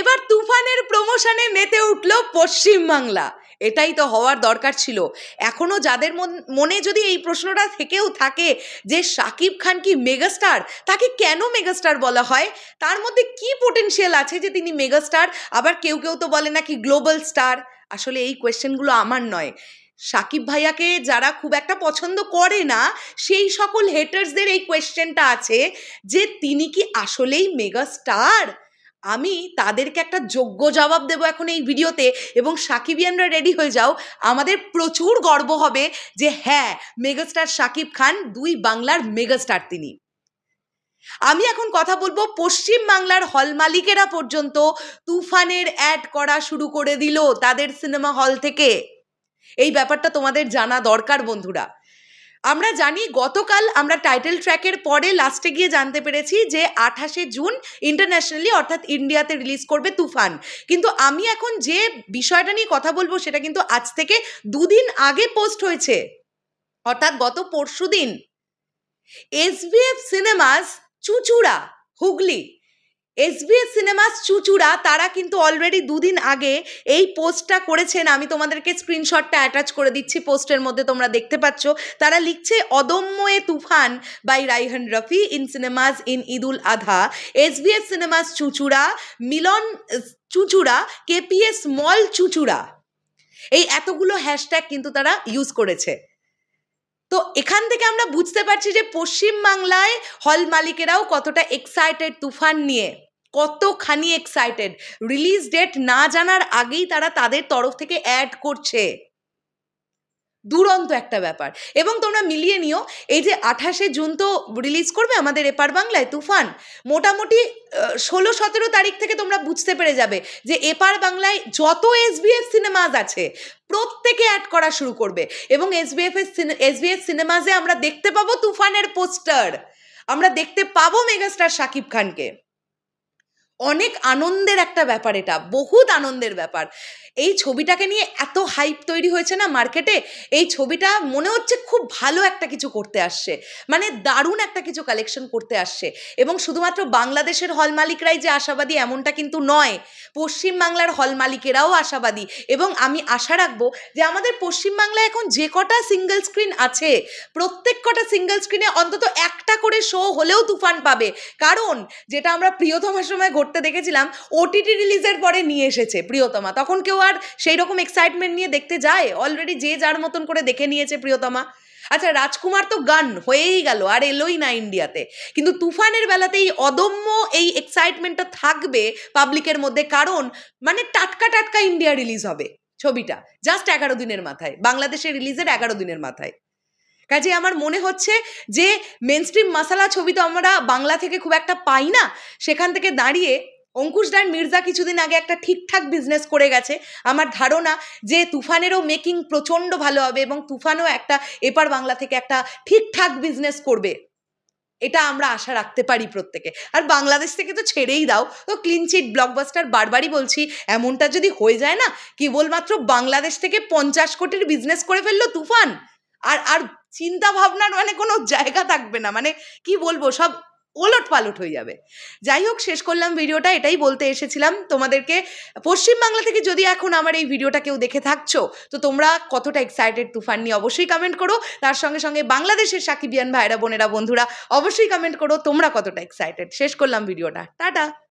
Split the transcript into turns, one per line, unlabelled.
এবার তুফানের প্রমোশনে মেতে উঠল পশ্চিমবাংলা এটাই তো হওয়ার দরকার ছিল এখনও যাদের মনে যদি এই প্রশ্নটা থেকেও থাকে যে শাকিব খান কি মেগাস্টার তাকে কেন মেগাস্টার বলা হয় তার মধ্যে কি পোটেনশিয়াল আছে যে তিনি মেগাস্টার আবার কেউ কেউ তো বলে নাকি গ্লোবাল স্টার আসলে এই কোয়েশ্চেনগুলো আমার নয় সাকিব ভাইয়াকে যারা খুব একটা পছন্দ করে না সেই সকল হেটার্সদের এই কোয়েশ্চেনটা আছে যে তিনি কি আসলেই মেগা স্টার আমি তাদেরকে একটা যোগ্য জবাব দেবো এখন এই ভিডিওতে এবং সাকিবিয়ানরা রেডি হয়ে যাও আমাদের প্রচুর গর্ব হবে যে হ্যাঁ মেগাস্টার সাকিব খান দুই বাংলার মেগাস্টার তিনি আমি এখন কথা বলবো পশ্চিম বাংলার হল মালিকেরা পর্যন্ত তুফানের অ্যাড করা শুরু করে দিল তাদের সিনেমা হল থেকে এই ব্যাপারটা তোমাদের জানা দরকার বন্ধুরা আমরা জানি গতকাল আমরা টাইটেল ট্র্যাকের পরে লাস্টে গিয়ে জানতে পেরেছি যে আঠাশে জুন ইন্টারন্যাশনালি অর্থাৎ ইন্ডিয়াতে রিলিজ করবে তুফান কিন্তু আমি এখন যে বিষয়টা নিয়ে কথা বলবো সেটা কিন্তু আজ থেকে দুদিন আগে পোস্ট হয়েছে অর্থাৎ গত পরশু দিন SBF cinemas Chuchura Hooghly SBS cinemas Chuchura তারা কিন্তু অলরেডি দুদিন আগে এই পোস্টটা করেছেন আমি তোমাদেরকে স্ক্রিনশটটা অ্যাটাচ করে দিচ্ছি পোস্টের মধ্যে তোমরা দেখতে পাচ্ছ তারা লিখছে অদম্য এ Toofan by Raihan Rafi in cinemas in Eidul Adha SBS cinemas Chuchura Milan Chuchura KPS mall Chuchura এই এতগুলো হ্যাশট্যাগ কিন্তু তারা ইউজ করেছে তো এখান থেকে আমরা বুঝতে পারছি যে পশ্চিমবাংলায় হল মালিকেরাও কতটা এক্সাইটেড তুফান নিয়ে কতখানি এক্সাইটেড রিলিজ ডেট না জানার আগেই তারা তাদের তরফ থেকে অ্যাড করছে দুরন্ত একটা ব্যাপার এবং তোমরা মিলিয়ে নিও এই যে আঠাশে জুন তো রিলিজ করবে আমাদের এপার বাংলায় তুফান মোটামুটি ষোলো সতেরো তারিখ থেকে তোমরা বুঝতে পেরে যাবে যে এপার বাংলায় যত এসবিএফ সিনেমাজ আছে প্রত্যেকে অ্যাড করা শুরু করবে এবং এসবিএফ এর এসবিএফ সিনেমাজে আমরা দেখতে পাবো তুফানের পোস্টার আমরা দেখতে পাবো মেগাস্টার শাকিব খানকে অনেক আনন্দের একটা ব্যাপার এটা বহুত আনন্দের ব্যাপার এই ছবিটাকে নিয়ে এত হাইপ তৈরি হয়েছে না মার্কেটে এই ছবিটা মনে হচ্ছে খুব ভালো একটা কিছু করতে আসছে মানে দারুণ একটা কিছু কালেকশন করতে আসছে এবং শুধুমাত্র বাংলাদেশের হল মালিকরাই যে আশাবাদী এমনটা কিন্তু নয় পশ্চিমবাংলার হল মালিকেরাও আশাবাদী এবং আমি আশা রাখবো যে আমাদের পশ্চিমবাংলায় এখন যে কটা সিঙ্গেল স্ক্রিন আছে প্রত্যেক কটা সিঙ্গেল স্ক্রিনে অন্তত একটা করে শো হলেও তুফান পাবে কারণ যেটা আমরা প্রিয়তমার সময় করতে দেখেছিলাম ওটিটি রিলিজের পরে নিয়ে এসেছে প্রিয়তমা তখন কেউ আর সেই রকম এক্সাইটমেন্ট নিয়ে দেখতে যায় অলরেডি যে যার মতন করে দেখে নিয়েছে প্রিয়তমা আচ্ছা রাজকুমার তো গান হয়েই গেল আর এলোই না ইন্ডিয়াতে কিন্তু তুফানের বেলাতে এই অদম্য এই এক্সাইটমেন্টটা থাকবে পাবলিকের মধ্যে কারণ মানে টাটকা টাটকা ইন্ডিয়া রিলিজ হবে ছবিটা জাস্ট এগারো দিনের মাথায় বাংলাদেশে রিলিজের এগারো দিনের মাথায় কাজে আমার মনে হচ্ছে যে মেন স্ট্রিম মশালা ছবি তো আমরা বাংলা থেকে খুব একটা পাই না সেখান থেকে দাঁড়িয়ে অঙ্কুশ ডান মির্জা কিছুদিন আগে একটা ঠিকঠাক বিজনেস করে গেছে আমার ধারণা যে তুফানেরও মেকিং প্রচণ্ড ভালো হবে এবং তুফানও একটা এপার বাংলা থেকে একটা ঠিকঠাক বিজনেস করবে এটা আমরা আশা রাখতে পারি প্রত্যেকে আর বাংলাদেশ থেকে তো ছেড়েই দাও তো ক্লিনচিট ব্লকবাস্টার বারবারই বলছি এমনটা যদি হয়ে যায় না কেবলমাত্র বাংলাদেশ থেকে পঞ্চাশ কোটির বিজনেস করে ফেললো তুফান আর আর চিন্তা ভাবনার মানে কোনো জায়গা থাকবে না মানে কি বলবো সব ওলট পালট হয়ে যাবে যাই হোক শেষ করলাম ভিডিওটা এটাই বলতে এসেছিলাম তোমাদেরকে পশ্চিমবাংলা থেকে যদি এখন আমার এই ভিডিওটা কেউ দেখে থাকছো তো তোমরা কতটা এক্সাইটেড তুফান নিয়ে অবশ্যই কমেন্ট করো তার সঙ্গে সঙ্গে বাংলাদেশের সাকিবিয়ান ভাইরা বোনেরা বন্ধুরা অবশ্যই কমেন্ট করো তোমরা কতটা এক্সাইটেড শেষ করলাম ভিডিওটা টাটা